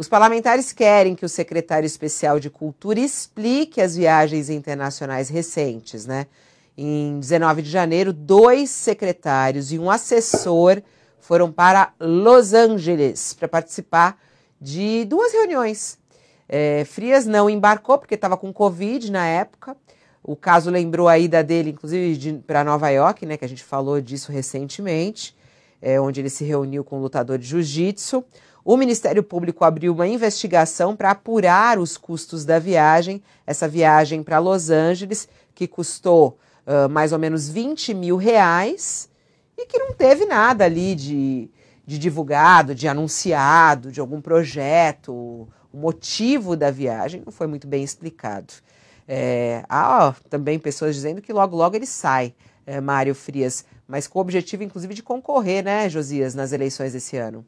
Os parlamentares querem que o secretário especial de Cultura explique as viagens internacionais recentes, né? Em 19 de janeiro, dois secretários e um assessor foram para Los Angeles para participar de duas reuniões. É, Frias não embarcou porque estava com Covid na época. O caso lembrou a ida dele, inclusive, de, para Nova York, né? Que a gente falou disso recentemente, é, onde ele se reuniu com o lutador de jiu-jitsu. O Ministério Público abriu uma investigação para apurar os custos da viagem, essa viagem para Los Angeles, que custou uh, mais ou menos 20 mil reais e que não teve nada ali de, de divulgado, de anunciado, de algum projeto. O motivo da viagem não foi muito bem explicado. É, há ó, também pessoas dizendo que logo, logo ele sai, é, Mário Frias, mas com o objetivo, inclusive, de concorrer, né, Josias, nas eleições desse ano.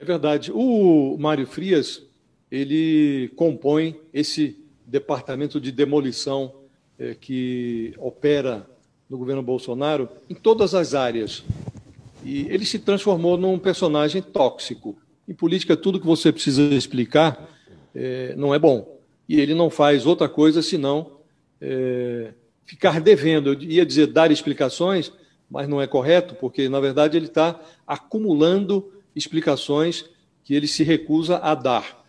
É verdade. O Mário Frias, ele compõe esse departamento de demolição é, que opera no governo Bolsonaro em todas as áreas. E ele se transformou num personagem tóxico. Em política, tudo que você precisa explicar é, não é bom. E ele não faz outra coisa senão é, ficar devendo. Eu ia dizer dar explicações, mas não é correto, porque, na verdade, ele está acumulando explicações que ele se recusa a dar.